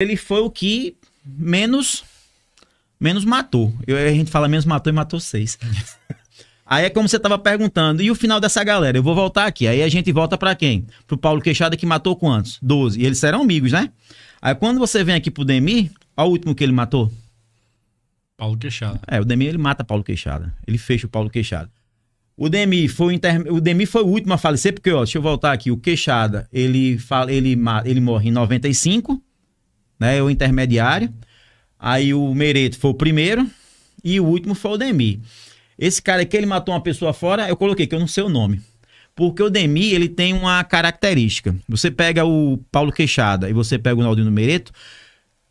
ele foi o que menos menos matou. Eu, a gente fala menos matou e matou seis. Aí é como você estava perguntando, e o final dessa galera? Eu vou voltar aqui. Aí a gente volta para quem? Pro Paulo Queixada que matou quantos? Doze. E eles serão amigos, né? Aí quando você vem aqui pro Demir, olha o último que ele matou. Paulo Queixada. É, o Demir ele mata Paulo Queixada. Ele fecha o Paulo Queixada. O Demir foi o, inter... o foi o último a falecer, porque ó, deixa eu voltar aqui, o Queixada, ele fala, ele ele morre em 95 né? O intermediário. Aí o Mereto foi o primeiro e o último foi o Demi. Esse cara que ele matou uma pessoa fora, eu coloquei que eu não sei o nome. Porque o Demi, ele tem uma característica. Você pega o Paulo Queixada e você pega o Naldino Mereto,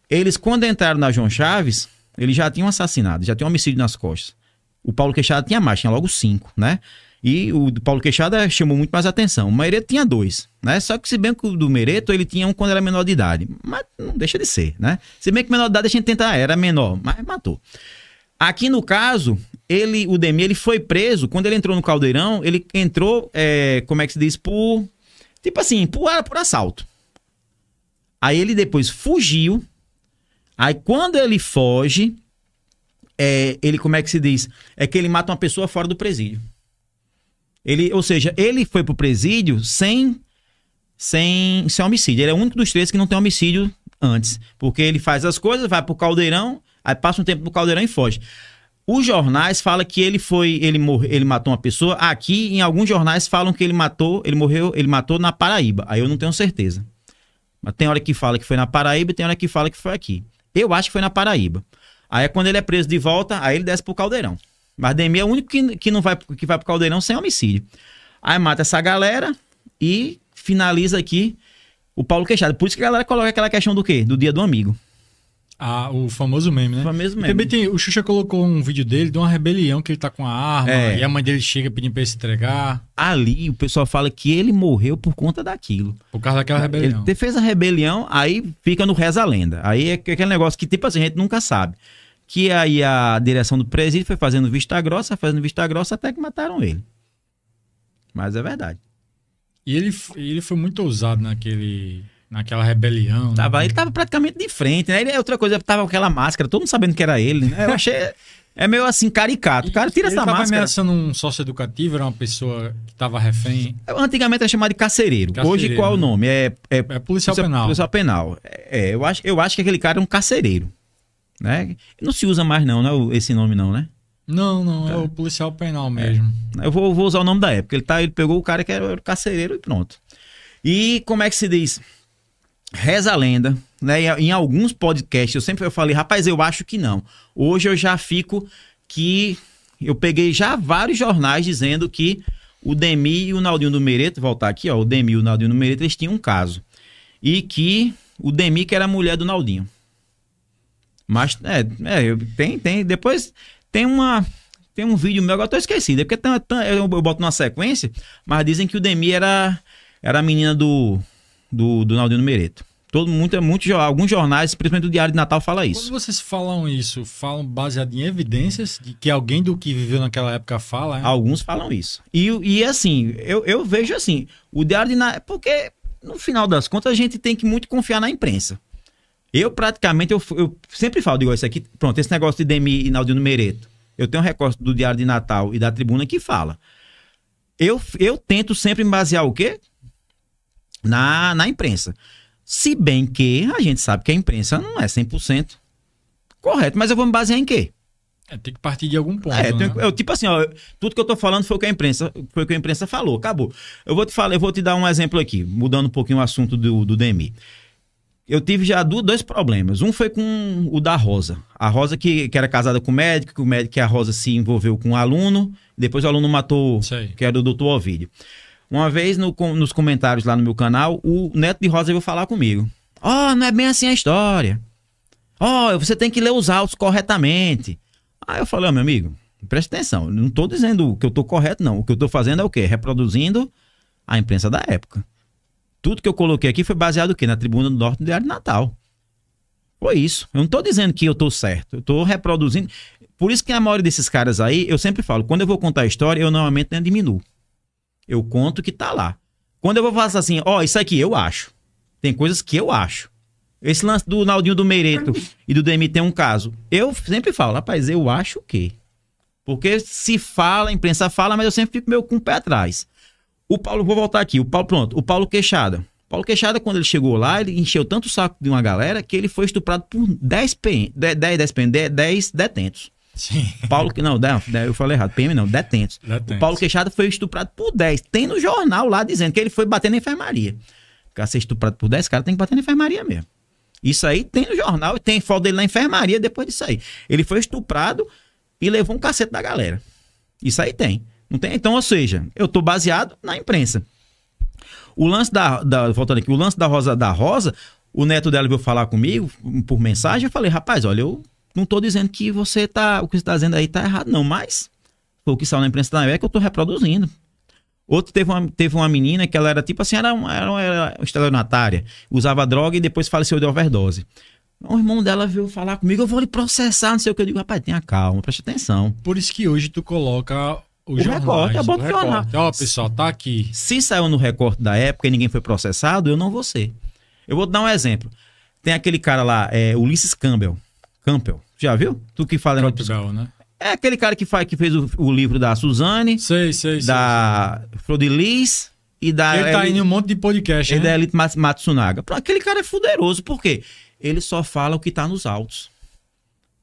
eles quando entraram na João Chaves, eles já tinham assassinado, já tinham homicídio nas costas. O Paulo Queixada tinha mais, tinha logo cinco, né? E o do Paulo Queixada chamou muito mais atenção. O Mereto tinha dois, né? Só que se bem que o do Mereto, ele tinha um quando era menor de idade. Mas não deixa de ser, né? Se bem que menor de idade a gente tenta, era menor, mas matou. Aqui no caso, ele, o Demir, ele foi preso. Quando ele entrou no Caldeirão, ele entrou, é, como é que se diz? Por. Tipo assim, por, por assalto. Aí ele depois fugiu. Aí quando ele foge, é, ele, como é que se diz? É que ele mata uma pessoa fora do presídio. Ele, ou seja, ele foi pro presídio sem, sem, sem homicídio. Ele é o único dos três que não tem homicídio antes. Porque ele faz as coisas, vai pro caldeirão, aí passa um tempo no caldeirão e foge. Os jornais falam que ele foi, ele morre, ele matou uma pessoa. Aqui, em alguns jornais falam que ele matou, ele morreu, ele matou na Paraíba. Aí eu não tenho certeza. Mas tem hora que fala que foi na Paraíba, tem hora que fala que foi aqui. Eu acho que foi na Paraíba. Aí é quando ele é preso de volta, aí ele desce pro caldeirão. Mas Demir é o único que, que não vai, que vai pro caldeirão sem homicídio. Aí mata essa galera e finaliza aqui o Paulo Queixada. Por isso que a galera coloca aquela questão do quê? Do dia do amigo. Ah, o famoso meme, né? O famoso meme. também tem, o Xuxa colocou um vídeo dele de uma rebelião que ele tá com a arma é. e a mãe dele chega pedindo pra ele se entregar. Ali o pessoal fala que ele morreu por conta daquilo. Por causa daquela rebelião. Ele fez a rebelião, aí fica no reza a lenda. Aí é aquele negócio que, tipo assim, a gente nunca sabe que aí a direção do presídio foi fazendo vista grossa, fazendo vista grossa, até que mataram ele. Mas é verdade. E ele, ele foi muito ousado naquele, naquela rebelião. Né? Tava, né? Ele tava praticamente de frente, né? Ele, é outra coisa, tava aquela máscara, todo mundo sabendo que era ele, né? Eu achei... É meio assim, caricato. O Cara, tira ele essa tava máscara. ameaçando um sócio educativo, era uma pessoa que estava refém. Antigamente era chamado de carcereiro. carcereiro Hoje qual né? o nome? É, é, é policial, policial penal. Policial penal. É, eu, acho, eu acho que aquele cara é um carcereiro. Né? Não se usa mais não, né esse nome não, né? Não, não, é, é o policial penal mesmo. É. Eu vou, vou, usar o nome da época. Ele, tá, ele pegou o cara que era, o carcereiro e pronto. E como é que se diz? Reza a lenda, né? Em, alguns podcasts eu sempre eu falei, rapaz, eu acho que não. Hoje eu já fico que eu peguei já vários jornais dizendo que o Demi e o Naldinho do Mereto, voltar aqui, ó, o Demi e o Naldinho do Mereto, eles tinham um caso. E que o Demi que era mulher do Naldinho. Mas, é, é, tem, tem. Depois tem uma. Tem um vídeo meu, agora eu tô esquecido. É né, porque tem, tem, eu, eu boto numa sequência, mas dizem que o Demi era, era a menina do, do, do Naldino Mereto. Todo mundo, muito, é alguns jornais, principalmente o Diário de Natal, fala isso. Quando vocês falam isso, falam baseado em evidências de que alguém do que viveu naquela época fala? Hein? É? Alguns falam isso. E, e assim, eu, eu vejo assim, o Diário de Natal. Porque, no final das contas, a gente tem que muito confiar na imprensa. Eu praticamente, eu, eu sempre falo, digo, isso aqui, pronto, esse negócio de Demi e Naldino Mereto. Eu tenho um recorte do Diário de Natal e da Tribuna que fala. Eu, eu tento sempre me basear o quê? Na, na imprensa. Se bem que a gente sabe que a imprensa não é 100% correto, mas eu vou me basear em quê? É, tem que partir de algum ponto. É, né? eu, tipo assim, ó, tudo que eu tô falando foi o que a imprensa, foi o que a imprensa falou, acabou. Eu vou te falar, eu vou te dar um exemplo aqui, mudando um pouquinho o assunto do, do DMI eu tive já dois problemas. Um foi com o da Rosa. A Rosa que, que era casada com o médico, que o médico que a Rosa se envolveu com o um aluno, depois o aluno matou, que era o doutor Ovidio. Uma vez no, nos comentários lá no meu canal, o neto de Rosa veio falar comigo. Ó, oh, não é bem assim a história. Ó, oh, você tem que ler os autos corretamente. Aí eu falei, oh, meu amigo, preste atenção, não estou dizendo que eu estou correto, não. O que eu estou fazendo é o quê? Reproduzindo a imprensa da época. Tudo que eu coloquei aqui foi baseado o quê? Na Tribuna do Norte do Diário de Natal. Foi isso. Eu não estou dizendo que eu estou certo. Eu estou reproduzindo. Por isso que a maioria desses caras aí, eu sempre falo, quando eu vou contar a história, eu não nem diminuo. Eu conto o que está lá. Quando eu vou falar assim, ó, oh, isso aqui eu acho. Tem coisas que eu acho. Esse lance do Naldinho do Meireto e do DMT é um caso. Eu sempre falo, rapaz, eu acho o quê? Porque se fala, a imprensa fala, mas eu sempre fico meio com o pé atrás. O Paulo, vou voltar aqui. O Paulo, pronto. O Paulo Queixada. O Paulo Queixada, quando ele chegou lá, ele encheu tanto o saco de uma galera que ele foi estuprado por 10 PM, 10, 10, PM, 10, detentos. Sim. Paulo, não, eu falei errado, PM não, detentos. detentos. O Paulo Queixada foi estuprado por 10. Tem no jornal lá dizendo que ele foi bater na enfermaria. Cara, ser estuprado por 10 cara tem que bater na enfermaria mesmo. Isso aí tem no jornal e tem foto dele na enfermaria depois disso aí. Ele foi estuprado e levou um cacete da galera. Isso aí tem. Não tem? Então, ou seja, eu estou baseado na imprensa. O lance da, da, Voltando aqui, o lance da Rosa da Rosa, o neto dela veio falar comigo por mensagem. Eu falei, rapaz, olha, eu não estou dizendo que você tá. O que você tá dizendo aí tá errado, não, mas o que saiu na imprensa da é que eu estou reproduzindo. Outro teve uma, teve uma menina que ela era tipo assim, era uma, era uma, era estelionatária, usava droga e depois faleceu de overdose. O irmão dela veio falar comigo, eu vou lhe processar, não sei o que. Eu digo, rapaz, tenha calma, preste atenção. Por isso que hoje tu coloca o, o é bom jornal. Ó, pessoal, tá aqui. Se saiu no recorte da época e ninguém foi processado, eu não vou ser. Eu vou te dar um exemplo. Tem aquele cara lá, é, Ulisses Campbell. Campbell, já viu? Tu que fala... Campbell, né? É aquele cara que, faz, que fez o, o livro da Suzane, sei, sei, da sei, Frodilis e da... Ele tá indo em um monte de podcast, E né? da Elite Matsunaga. Aquele cara é fuderoso, por quê? Ele só fala o que tá nos autos.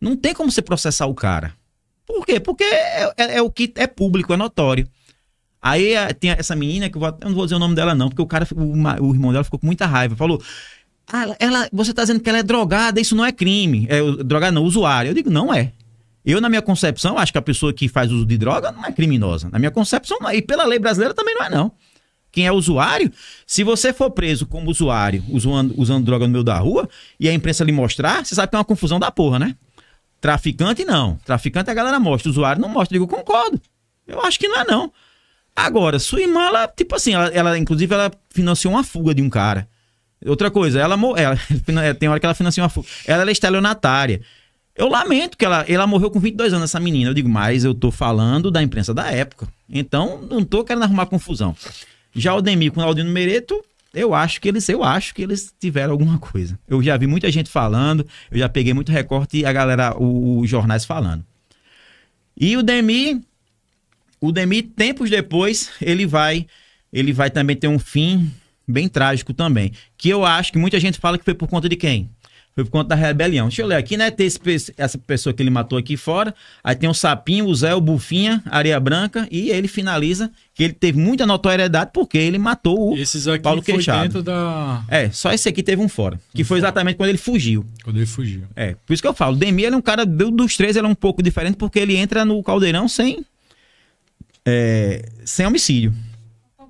Não tem como você processar o cara. Por quê? Porque é, é, é o que é público, é notório. Aí eh, tem essa menina que eu, vou, eu, não vou dizer o nome dela, não, porque o cara, o, o irmão dela ficou com muita raiva. Falou: ah, ela, você está dizendo que ela é drogada, isso não é crime. É, drogada não, usuário? Eu digo, não é. Eu, na minha concepção, acho que a pessoa que faz uso de droga não é criminosa. Na minha concepção, não é. E pela lei brasileira também não é, não. Quem é usuário, se você for preso como usuário, usando, usando droga no meio da rua, e a imprensa lhe mostrar, você sabe que é uma confusão da porra, né? Traficante não. Traficante a galera mostra, o usuário não mostra. Eu digo, concordo. Eu acho que não é não. Agora, sua irmã, ela, tipo assim, ela, ela inclusive, ela financiou uma fuga de um cara. Outra coisa, ela, ela é, tem hora que ela financiou uma fuga. Ela, ela é estelionatária. Eu lamento que ela, ela morreu com 22 anos, essa menina. Eu digo, mas eu tô falando da imprensa da época. Então, não tô querendo arrumar confusão. Já o Demi com o Aldino Mereto, eu acho que eles, eu acho que eles tiveram alguma coisa. Eu já vi muita gente falando, eu já peguei muito recorte e a galera, os jornais falando. E o Demi, o Demi tempos depois, ele vai, ele vai também ter um fim bem trágico também, que eu acho que muita gente fala que foi por conta de quem? Foi por conta da rebelião. Deixa eu ler aqui, né? Tem esse, essa pessoa que ele matou aqui fora. Aí tem o Sapinho, o Zé, o Bufinha, a Areia Branca. E ele finaliza que ele teve muita notoriedade porque ele matou o Esses aqui Paulo foi Queixado. dentro da... É, só esse aqui teve um fora. Que um foi fora. exatamente quando ele fugiu. Quando ele fugiu. É, por isso que eu falo. Demi, ele é um cara... Dos três, ele é um pouco diferente porque ele entra no caldeirão sem... É, sem homicídio. É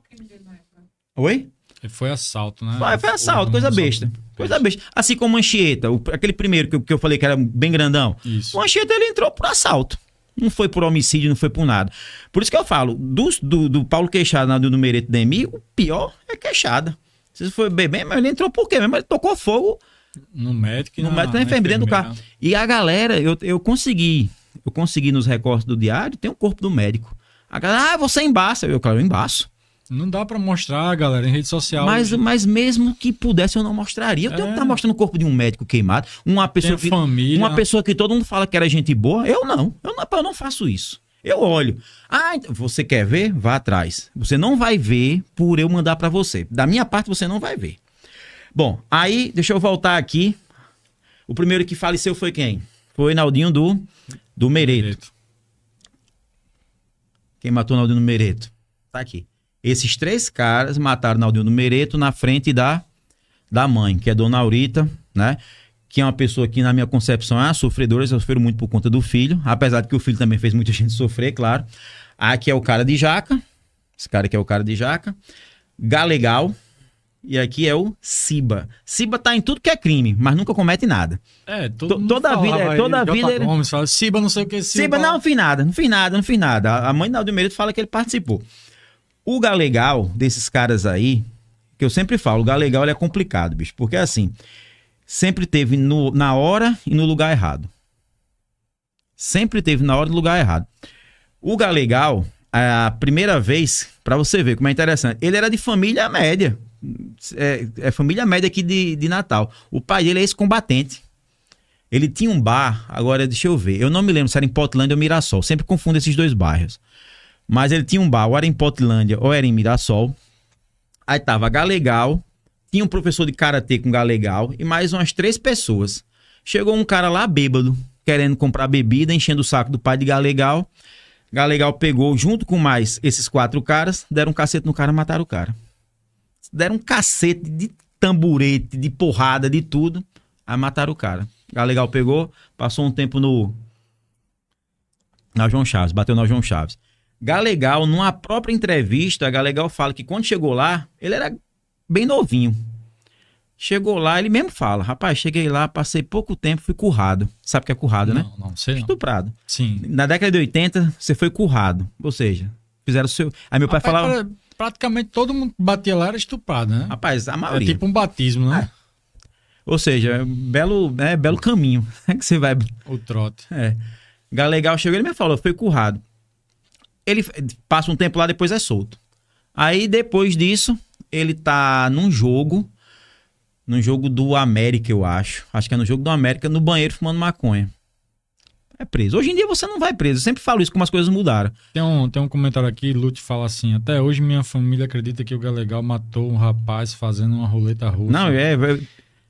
Oi? Foi assalto, né? Foi, foi assalto, coisa besta. Coisa besta. Assim como Anchieta, o, aquele primeiro que, que eu falei que era bem grandão. Isso. O Anchieta ele entrou por assalto. Não foi por homicídio, não foi por nada. Por isso que eu falo, do, do, do Paulo Queixada do Numereto Demi, o pior é Queixada. Se foi bebê, mas ele entrou por quê mesmo? Ele tocou fogo. No médico No na, médico na, tá na enfermeira do carro. E a galera, eu, eu consegui. Eu consegui nos recortes do diário, tem o um corpo do médico. A galera, ah, você é embaça. Eu, claro, eu embaço. Não dá para mostrar, galera, em rede social. Mas, mas mesmo que pudesse, eu não mostraria. Eu é. tenho que estar tá é. mostrando o corpo de um médico queimado, uma pessoa que. Família. Uma pessoa que todo mundo fala que era gente boa. Eu não. Eu não, eu não faço isso. Eu olho. Ah, então, você quer ver? Vá atrás. Você não vai ver por eu mandar para você. Da minha parte, você não vai ver. Bom, aí, deixa eu voltar aqui. O primeiro que faleceu foi quem? Foi Naldinho do, do Mereto. Quem matou o Naldinho do Mereto? Tá aqui. Esses três caras mataram Naldinho do Mereto na frente da, da mãe, que é Dona Aurita, né? Que é uma pessoa que, na minha concepção, é sofredora, sofreu muito por conta do filho, apesar de que o filho também fez muita gente sofrer, claro. Aqui é o cara de jaca, esse cara aqui é o cara de jaca. Galegal, e aqui é o Siba Siba tá em tudo que é crime, mas nunca comete nada. É, todo mundo toda a vida, toda a vida ele... fala, não sei o que Siba. Siba não fez nada, não fez nada, não fez nada. A mãe do Aldo fala que ele participou. O Galegal, desses caras aí, que eu sempre falo, o Galegal é complicado, bicho, porque assim, sempre teve no, na hora e no lugar errado. Sempre teve na hora e no lugar errado. O Galegal, a primeira vez, para você ver como é interessante, ele era de família média. É, é família média aqui de, de Natal. O pai dele é ex-combatente. Ele tinha um bar, agora deixa eu ver. Eu não me lembro se era em Portland ou Mirassol. Sempre confundo esses dois bairros. Mas ele tinha um bar, ou era em Potlândia, ou era em Mirassol. Aí tava Galegal, tinha um professor de karatê com Galegal e mais umas três pessoas. Chegou um cara lá bêbado, querendo comprar bebida, enchendo o saco do pai de Galegal. Galegal pegou, junto com mais esses quatro caras, deram um cacete no cara e mataram o cara. Deram um cacete de tamburete, de porrada, de tudo. Aí mataram o cara. Galegal pegou, passou um tempo no. Na João Chaves, bateu na João Chaves. Galegal, numa própria entrevista, Galegal fala que quando chegou lá, ele era bem novinho. Chegou lá, ele mesmo fala: Rapaz, cheguei lá, passei pouco tempo, fui currado. Sabe o que é currado, não, né? Não, sei. Estuprado. Não. Sim. Na década de 80, você foi currado. Ou seja, fizeram o seu. Aí meu Rapaz, pai falava. Pra, praticamente todo mundo que batia lá era estuprado, né? Rapaz, a é maioria. É tipo um batismo, né? Ah. Ou seja, é belo, é belo caminho que você vai. O trote. É. Galegal chegou, ele me falou: Foi currado. Ele passa um tempo lá, depois é solto. Aí depois disso, ele tá num jogo, num jogo do América, eu acho. Acho que é no jogo do América, no banheiro fumando maconha. É preso. Hoje em dia você não vai preso. Eu sempre falo isso, como as coisas mudaram. Tem um, tem um comentário aqui, Lute fala assim: até hoje minha família acredita que o Galegal matou um rapaz fazendo uma roleta russa. Não, é, é,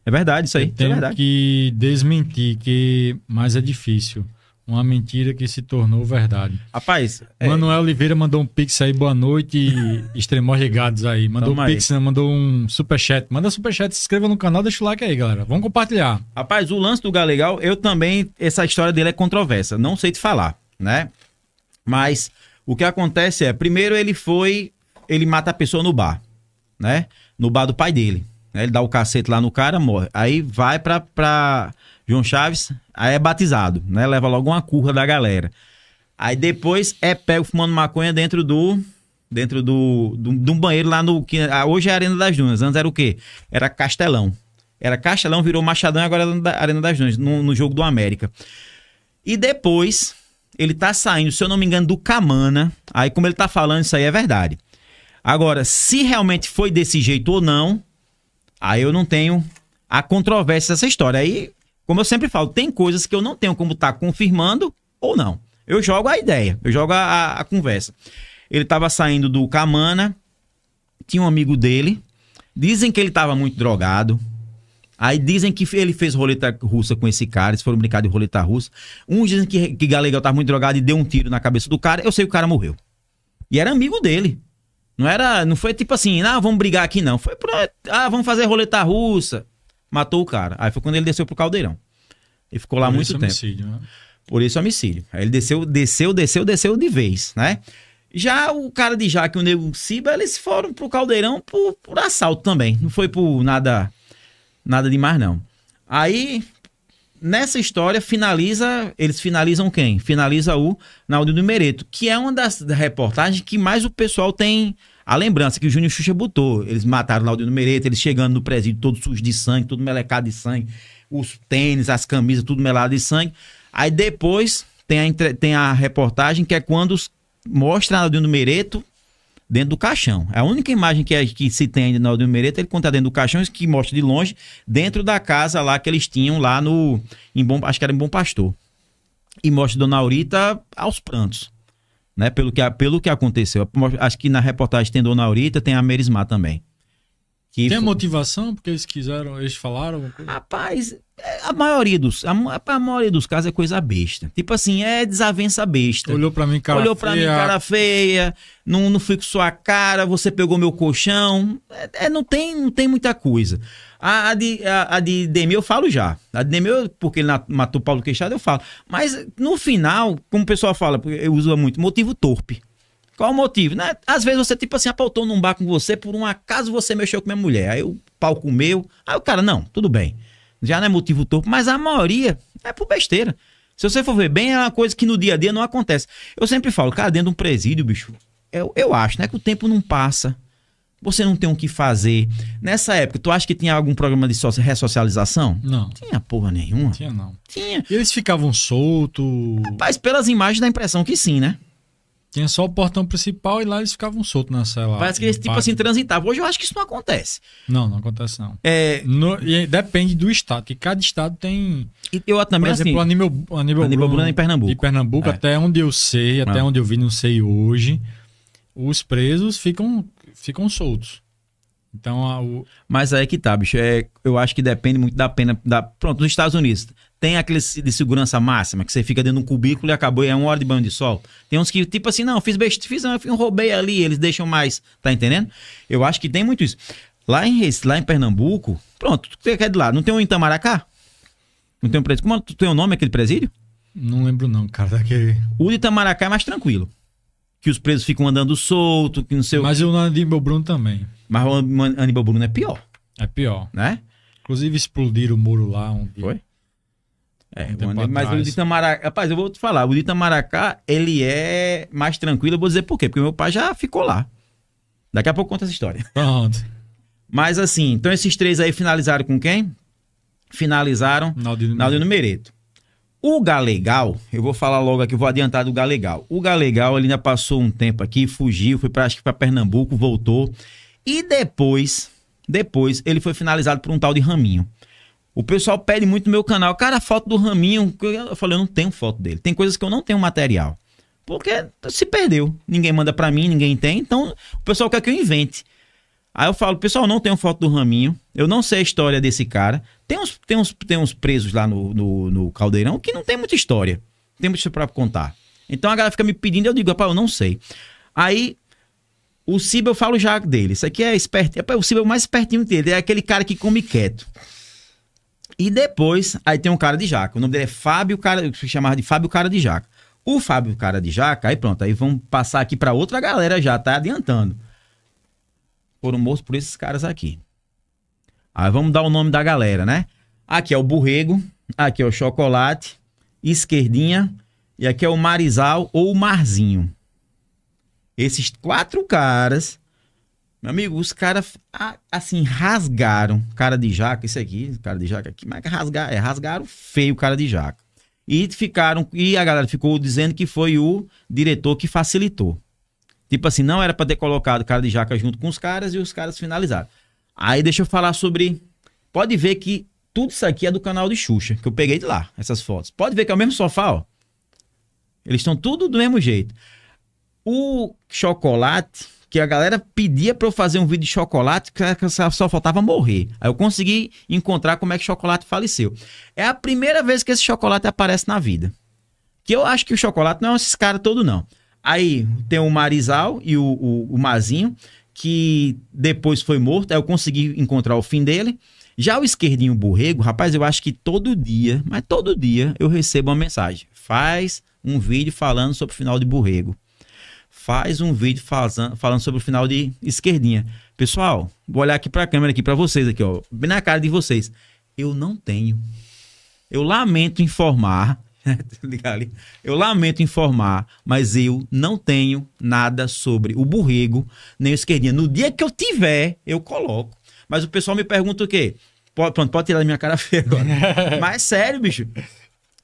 é verdade isso aí. Tem é tenho é que desmentir, que, mas é difícil. Uma mentira que se tornou verdade. Rapaz. É- Manuel Oliveira mandou um pix aí, boa noite. Extremos ligados aí. Mandou um pix, né? mandou um superchat. Manda superchat, se inscreva no canal, deixa o like aí, galera. Vamos compartilhar. Rapaz, o lance do Galegal, é eu também. Essa história dele é controversa. Não sei te falar, né? Mas o que acontece é: primeiro ele foi. Ele mata a pessoa no bar, né? No bar do pai dele. Né? Ele dá o cacete lá no cara, morre. Aí vai pra. pra João Chaves, aí é batizado, né? Leva logo uma curva da galera. Aí depois é pego fumando maconha dentro do. Dentro do, do, de um banheiro lá no. Que, hoje é a Arena das Dunas. Antes era o quê? Era Castelão. Era Castelão, virou Machadão e agora é Arena das Dunas, no, no jogo do América. E depois, ele tá saindo, se eu não me engano, do Camana. Aí, como ele tá falando, isso aí é verdade. Agora, se realmente foi desse jeito ou não, aí eu não tenho a controvérsia dessa história. Aí como eu sempre falo, tem coisas que eu não tenho como estar tá confirmando ou não. Eu jogo a ideia, eu jogo a, a conversa. Ele estava saindo do Camana, tinha um amigo dele. Dizem que ele estava muito drogado. Aí dizem que ele fez roleta russa com esse cara, eles foram brincar de roleta russa. Uns dizem que, que estava muito drogado e deu um tiro na cabeça do cara. Eu sei que o cara morreu. E era amigo dele. Não era, não foi tipo assim, ah, vamos brigar aqui não. Foi pra, ah, vamos fazer roleta russa matou o cara. Aí foi quando ele desceu pro caldeirão. E ficou lá Por muito é tempo. Homicídio, né? Por isso é homicídio. Aí ele desceu, desceu, desceu, desceu de vez, né? Já o cara de Jaque e o Nego Ciba, eles foram pro caldeirão por, por assalto também. Não foi por nada nada demais, não. Aí, nessa história, finaliza. Eles finalizam quem? Finaliza o Naldo do Mereto, que é uma das reportagens que mais o pessoal tem a lembrança que o Júnior Xuxa botou, eles mataram o do Mereta, eles chegando no presídio todos sujos de sangue, tudo melecado de sangue, os tênis, as camisas, tudo melado de sangue. Aí depois tem a, entre... tem a reportagem que é quando os... mostra do Mereto dentro do caixão. É a única imagem que, é, que se tem ainda no do Mereto. ele conta dentro do caixão, que mostra de longe, dentro da casa lá que eles tinham lá no. Em Bom, acho que era em Bom Pastor. E mostra Dona Aurita aos prantos né? Pelo que, pelo que aconteceu. Acho que na reportagem tem Dona Aurita, tem a Merismar também. Que Tem foi... motivação porque eles quiseram, eles falaram alguma coisa? Rapaz, é, a maioria dos, a, a, maioria dos casos é coisa besta. Tipo assim, é desavença besta. Olhou pra mim cara Olhou feia. Olhou pra mim cara feia, não, não fui com sua cara, você pegou meu colchão. É, é não, tem, não tem muita coisa. A, a de, a, a de Demir eu falo já. A de Demir, porque ele matou Paulo Queixada, eu falo. Mas no final, como o pessoal fala, eu uso muito, motivo torpe. Qual o motivo? Né? Às vezes você, tipo assim, apaltou num bar com você, por um acaso você mexeu com minha mulher. Aí o pau comeu. Aí o cara, não, tudo bem. Já não é motivo topo mas a maioria é por besteira. Se você for ver bem, é uma coisa que no dia a dia não acontece. Eu sempre falo, cara, dentro de um presídio, bicho, eu, eu acho, né? Que o tempo não passa. Você não tem o que fazer. Nessa época, tu acha que tinha algum programa de ressocialização? Não. Tinha porra nenhuma. Tinha, não. Tinha. E eles ficavam soltos. Rapaz, pelas imagens dá a impressão que sim, né? Tinha só o portão principal e lá eles ficavam soltos na cela. Parece que eles, tipo assim, transitavam. Hoje eu acho que isso não acontece. Não, não acontece não. É... No, depende do estado, que cada estado tem... Eu também, Por exemplo, assim, nível Aníbal, a nível, Aníbal Bruno, Bruno é em Pernambuco. De Pernambuco, é. até onde eu sei, ah. até não. onde eu vi, não sei hoje, os presos ficam, ficam soltos. Então, a, o... Mas aí é que tá, bicho. É, eu acho que depende muito da pena. Da... Pronto, nos Estados Unidos. Tem aqueles de segurança máxima, que você fica dentro de um cubículo e acabou, é uma hora de banho de sol. Tem uns que, tipo assim, não, fiz besta, fiz, não, eu roubei ali, eles deixam mais, tá entendendo? Eu acho que tem muito isso. Lá em lá em Pernambuco, pronto, tu quer é de lá, não tem um Itamaracá? Não tem um presídio. Como é? tu tem o um nome aquele presídio? Não lembro não, cara, daquele. O de Itamaracá é mais tranquilo. Que os presos ficam andando solto, que não sei Mas o Mas o Aníbal Bruno também. Mas o Aníbal Bruno é pior. É pior. Né? Inclusive explodiram o muro lá um dia. Foi? É, um mas o Itamaracá, rapaz, eu vou te falar, o de Itamaracá, ele é mais tranquilo, eu vou dizer por quê, porque meu pai já ficou lá. Daqui a pouco conta essa história. Pronto. Mas assim, então esses três aí finalizaram com quem? Finalizaram Naldino, Naldino Mereto. O Galegal, eu vou falar logo aqui, vou adiantar do Galegal. O Galegal, ele ainda passou um tempo aqui, fugiu, foi para acho que para Pernambuco, voltou. E depois, depois ele foi finalizado por um tal de Raminho. O pessoal pede muito no meu canal, cara, a foto do Raminho. Eu falei, eu não tenho foto dele. Tem coisas que eu não tenho material. Porque se perdeu. Ninguém manda para mim, ninguém tem. Então, o pessoal quer que eu invente. Aí eu falo, pessoal, não tenho foto do Raminho. Eu não sei a história desse cara. Tem uns, tem uns, tem uns presos lá no, no, no Caldeirão que não tem muita história. Não tem muita para contar. Então a galera fica me pedindo, eu digo, rapaz, eu não sei. Aí o Ciba eu falo já dele. Isso aqui é esperto. o Ciba é o mais espertinho dele. É aquele cara que come quieto. E depois, aí tem um cara de jaca. O nome dele é Fábio Cara, que se chamava de Fábio Cara de Jaca. O Fábio Cara de Jaca, aí pronto, aí vamos passar aqui para outra galera já, tá adiantando. Foram mortos por esses caras aqui. Aí vamos dar o nome da galera, né? Aqui é o Borrego, aqui é o Chocolate, Esquerdinha e aqui é o Marizal ou o Marzinho. Esses quatro caras meu amigo, os caras, assim, rasgaram cara de jaca, isso aqui, cara de jaca aqui, mas é rasgar, é, rasgaram feio cara de jaca. E ficaram, e a galera ficou dizendo que foi o diretor que facilitou. Tipo assim, não era para ter colocado cara de jaca junto com os caras e os caras finalizaram. Aí deixa eu falar sobre. Pode ver que tudo isso aqui é do canal de Xuxa, que eu peguei de lá, essas fotos. Pode ver que é o mesmo sofá, ó. Eles estão tudo do mesmo jeito. O chocolate que a galera pedia para eu fazer um vídeo de chocolate, que só faltava morrer. Aí eu consegui encontrar como é que chocolate faleceu. É a primeira vez que esse chocolate aparece na vida. Que eu acho que o chocolate não é esses caras todo não. Aí tem o Marizal e o, o, o Mazinho, que depois foi morto. Aí eu consegui encontrar o fim dele. Já o esquerdinho borrego, rapaz, eu acho que todo dia, mas todo dia eu recebo uma mensagem. Faz um vídeo falando sobre o final de borrego faz um vídeo falando sobre o final de esquerdinha. Pessoal, vou olhar aqui para a câmera aqui para vocês aqui, ó, bem na cara de vocês. Eu não tenho. Eu lamento informar, né, tá eu lamento informar, mas eu não tenho nada sobre o burrego nem o esquerdinha. No dia que eu tiver, eu coloco. Mas o pessoal me pergunta o quê? Pode, pronto, pode tirar da minha cara feia agora. mas sério, bicho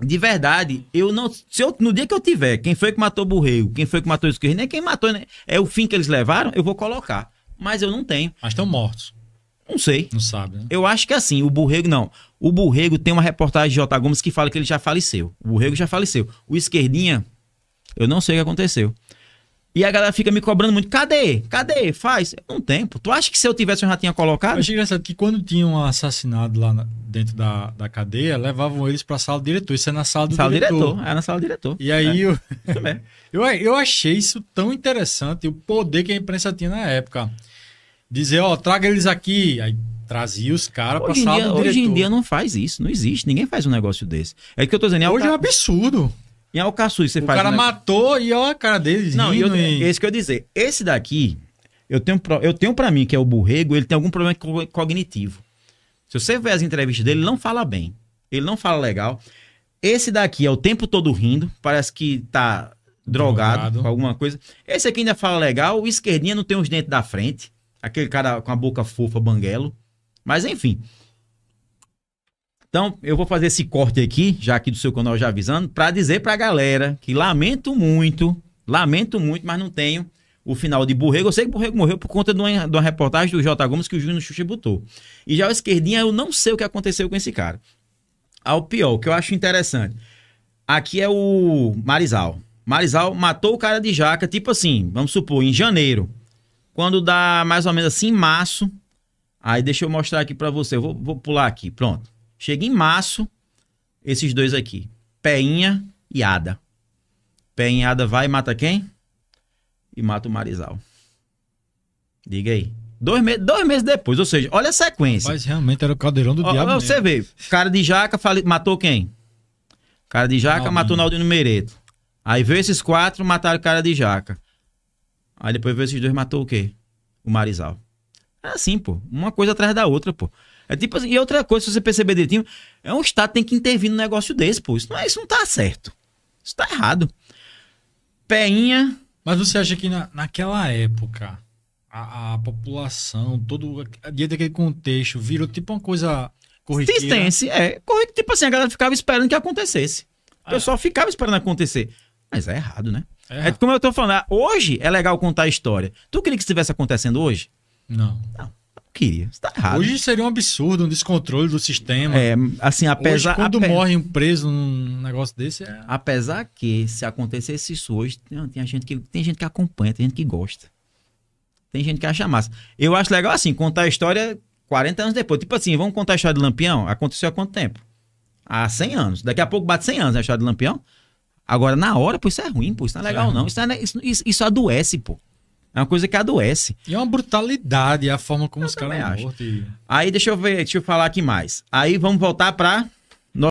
de verdade, eu não. Se eu, no dia que eu tiver, quem foi que matou o Borrego, quem foi que matou o Esquerdo, nem quem matou, né? É o fim que eles levaram, eu vou colocar. Mas eu não tenho. Mas estão mortos. Não sei. Não sabe, né? Eu acho que é assim, o Borrego não. O Borrego tem uma reportagem de J. Gomes que fala que ele já faleceu. O Borrego já faleceu. O Esquerdinha, eu não sei o que aconteceu. E a galera fica me cobrando muito. Cadê? Cadê? Faz. um tempo Tu acha que se eu tivesse eu já tinha colocado? Eu achei engraçado que quando tinham um assassinado lá na, dentro da, da cadeia, levavam eles pra sala do diretor. Isso é na sala do sala diretor. diretor. É na sala do diretor. E aí é. eu... eu... eu achei isso tão interessante, o poder que a imprensa tinha na época. Dizer, ó, oh, traga eles aqui. Aí trazia os caras pra sala dia, do diretor. Hoje em dia não faz isso, não existe. Ninguém faz um negócio desse. É que eu tô dizendo. É hoje é um absurdo. Em Alcaçuz, é você o faz. O cara um matou e olha é a cara dele. Não, rindo, eu, e... esse é que eu dizer. Esse daqui, eu tenho, eu tenho para mim que é o burrego, ele tem algum problema cognitivo. Se você ver as entrevistas dele, ele não fala bem. Ele não fala legal. Esse daqui é o tempo todo rindo, parece que tá drogado, drogado. com alguma coisa. Esse aqui ainda fala legal. O esquerdinha não tem os dentes da frente. Aquele cara com a boca fofa, banguelo. Mas enfim. Então, eu vou fazer esse corte aqui, já aqui do seu canal já avisando, para dizer para a galera que lamento muito, lamento muito, mas não tenho o final de Borrego. Eu sei que Borrego morreu por conta de uma, de uma reportagem do J. Gomes que o Júnior Xuxa botou. E já o Esquerdinha, eu não sei o que aconteceu com esse cara. Ao pior, o que eu acho interessante, aqui é o Marizal. Marizal matou o cara de jaca, tipo assim, vamos supor, em janeiro. Quando dá mais ou menos assim, março. Aí deixa eu mostrar aqui para você. Eu vou, vou pular aqui, pronto. Chega em março, esses dois aqui, Peinha e Ada. Peinha e Ada vai e mata quem? E mata o Marizal. Diga aí. Dois, me dois meses depois, ou seja, olha a sequência. Mas realmente era o caldeirão do ó, diabo. você vê, cara de jaca matou quem? Cara de jaca Naldinho. matou Naldinho Mereto. Aí veio esses quatro, mataram o cara de jaca. Aí depois veio esses dois, matou o quê? O Marizal. É assim, pô. Uma coisa atrás da outra, pô. É tipo assim, e outra coisa, se você perceber direitinho, é um Estado que tem que intervir no negócio desse, pô. Isso não, é, isso não tá certo. Isso tá errado. Peinha. Mas você acha que na, naquela época a, a população, todo dentro daquele contexto, virou tipo uma coisa corretiva? Existência, é. Corrique, tipo assim, a galera ficava esperando que acontecesse. O é. pessoal é. ficava esperando acontecer. Mas é errado, né? É, é como eu tô falando, ah, hoje é legal contar a história. Tu queria que estivesse acontecendo hoje? Não. Não queria. Isso tá errado. Hoje seria um absurdo, um descontrole do sistema. É, assim, apesar. Hoje, quando morre um preso num negócio desse. É... Apesar que, se acontecesse isso hoje, tem, tem, gente que, tem gente que acompanha, tem gente que gosta. Tem gente que acha massa. Eu acho legal, assim, contar a história 40 anos depois. Tipo assim, vamos contar a história de Lampião? Aconteceu há quanto tempo? Há 100 anos. Daqui a pouco bate 100 anos né, a história de Lampião. Agora, na hora, pô, isso é ruim, pô, isso não é, é legal, não. É, isso, isso, isso, isso adoece, pô. É uma coisa que adoece. E é uma brutalidade a forma como eu os caras acham. Aí deixa eu ver, deixa eu falar aqui mais. Aí vamos voltar para